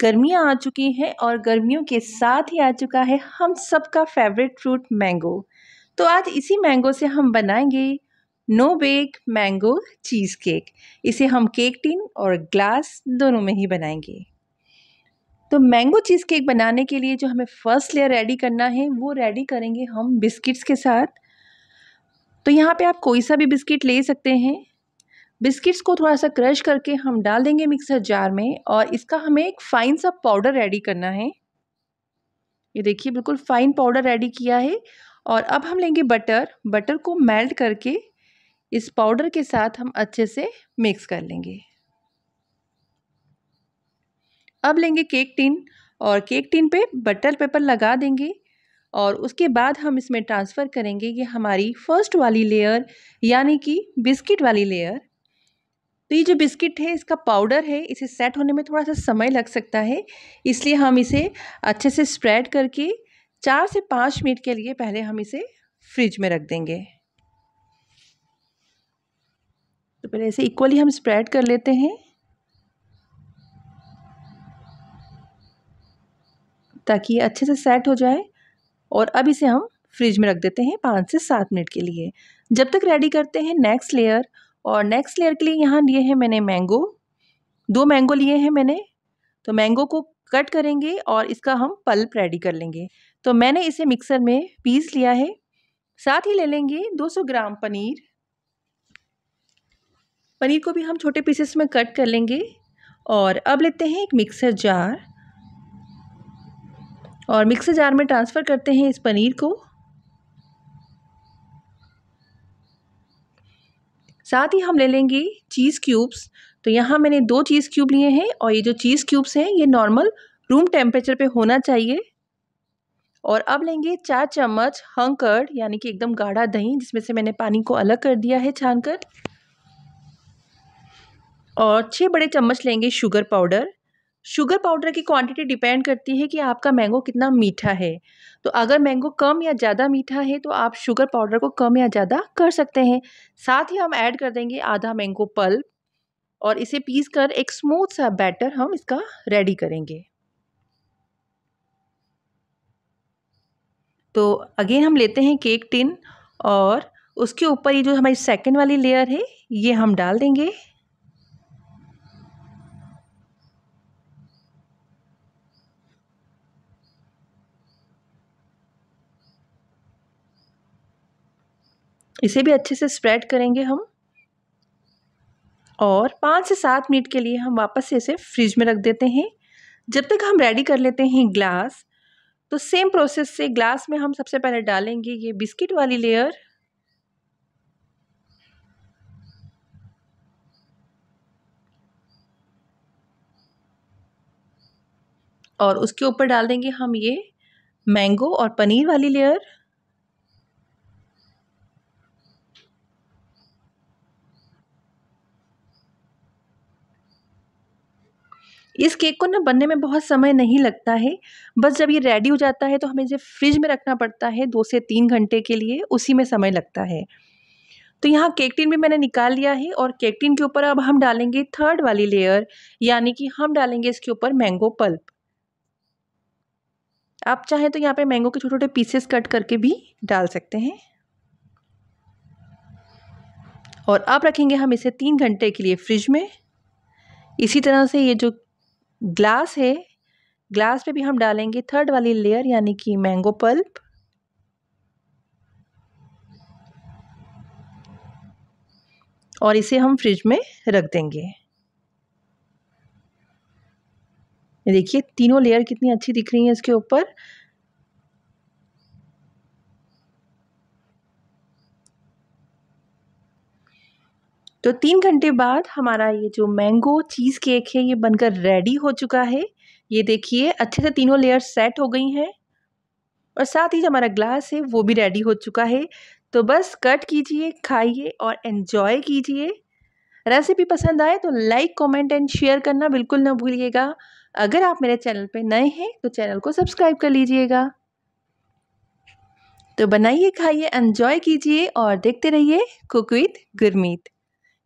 गर्मियाँ आ चुकी हैं और गर्मियों के साथ ही आ चुका है हम सबका फेवरेट फ्रूट मैंगो तो आज इसी मैंगो से हम बनाएंगे no bake mango cheese cake इसे हम केक टिन और ग्लास दोनों में ही बनाएंगे तो मैंगो चीज़ केक बनाने के लिए जो हमें फ़र्स्ट लेयर रेडी करना है वो रेडी करेंगे हम बिस्किट्स के साथ तो यहाँ पे आप कोई सा भी बिस्किट ले सकते हैं बिस्किट्स को थोड़ा सा क्रश करके हम डाल देंगे मिक्सर जार में और इसका हमें एक फ़ाइन सा पाउडर रेडी करना है ये देखिए बिल्कुल फ़ाइन पाउडर रेडी किया है और अब हम लेंगे बटर बटर को मेल्ट करके इस पाउडर के साथ हम अच्छे से मिक्स कर लेंगे अब लेंगे केक टिन और केक टिन पे बटर पेपर लगा देंगे और उसके बाद हम इसमें ट्रांसफ़र करेंगे ये हमारी फ़र्स्ट वाली लेयर यानी कि बिस्किट वाली लेयर तो ये जो बिस्किट है इसका पाउडर है इसे सेट होने में थोड़ा सा समय लग सकता है इसलिए हम इसे अच्छे से स्प्रेड करके चार से पाँच मिनट के लिए पहले हम इसे फ्रिज में रख देंगे तो पहले इसे इक्वली हम स्प्रेड कर लेते हैं ताकि ये अच्छे से सेट हो जाए और अब इसे हम फ्रिज में रख देते हैं पाँच से सात मिनट के लिए जब तक रेडी करते हैं नेक्स्ट लेयर और नेक्स्ट लेयर के लिए यहाँ लिए हैं मैंने मैंगो दो मैंगो लिए हैं मैंने तो मैंगो को कट करेंगे और इसका हम पल्प रेडी कर लेंगे तो मैंने इसे मिक्सर में पीस लिया है साथ ही ले लेंगे 200 ग्राम पनीर पनीर को भी हम छोटे पीसेस में कट कर लेंगे और अब लेते हैं एक मिक्सर जार और मिक्सर जार में ट्रांसफ़र करते हैं इस पनीर को साथ ही हम ले लेंगे चीज़ क्यूब्स तो यहाँ मैंने दो चीज़ क्यूब लिए हैं और ये जो चीज़ क्यूब्स हैं ये नॉर्मल रूम टेम्परेचर पे होना चाहिए और अब लेंगे चार चम्मच हंकर्ड यानी कि एकदम गाढ़ा दही जिसमें से मैंने पानी को अलग कर दिया है छानकर और छः बड़े चम्मच लेंगे शुगर पाउडर शुगर पाउडर की क्वांटिटी डिपेंड करती है कि आपका मैंगो कितना मीठा है तो अगर मैंगो कम या ज़्यादा मीठा है तो आप शुगर पाउडर को कम या ज़्यादा कर सकते हैं साथ ही हम ऐड कर देंगे आधा मैंगो पल्प और इसे पीस कर एक स्मूथ सा बैटर हम इसका रेडी करेंगे तो अगेन हम लेते हैं केक टिन और उसके ऊपर ये जो हमारी सेकेंड वाली लेयर है ये हम डाल देंगे इसे भी अच्छे से स्प्रेड करेंगे हम और पाँच से सात मिनट के लिए हम वापस से इसे फ्रिज में रख देते हैं जब तक हम रेडी कर लेते हैं ग्लास तो सेम प्रोसेस से ग्लास में हम सबसे पहले डालेंगे ये बिस्किट वाली लेयर और उसके ऊपर डाल देंगे हम ये मैंगो और पनीर वाली लेयर इस केक को ना बनने में बहुत समय नहीं लगता है बस जब ये रेडी हो जाता है तो हमें इसे फ्रिज में रखना पड़ता है दो से तीन घंटे के लिए उसी में समय लगता है तो यहाँ केक टिन भी मैंने निकाल लिया है और केक टिन के ऊपर अब हम डालेंगे थर्ड वाली लेयर यानी कि हम डालेंगे इसके ऊपर मैंगो पल्प आप चाहें तो यहाँ पे मैंगो के छोटे छोटे पीसेस कट करके भी डाल सकते हैं और अब रखेंगे हम इसे तीन घंटे के लिए फ्रिज में इसी तरह से ये जो ग्लास है ग्लास पे भी हम डालेंगे थर्ड वाली लेयर यानी कि मैंगो पल्प और इसे हम फ्रिज में रख देंगे देखिए तीनों लेयर कितनी अच्छी दिख रही हैं इसके ऊपर तो तीन घंटे बाद हमारा ये जो मैंगो चीज़ केक है ये बनकर रेडी हो चुका है ये देखिए अच्छे से तीनों लेयर सेट हो गई हैं और साथ ही जो हमारा ग्लास है वो भी रेडी हो चुका है तो बस कट कीजिए खाइए और एन्जॉय कीजिए रेसिपी पसंद आए तो लाइक कमेंट एंड शेयर करना बिल्कुल ना भूलिएगा अगर आप मेरे चैनल पे नए हैं तो चैनल को सब्सक्राइब कर लीजिएगा तो बनाइए खाइए एन्जॉय कीजिए और देखते रहिए कुक विद गुरमीत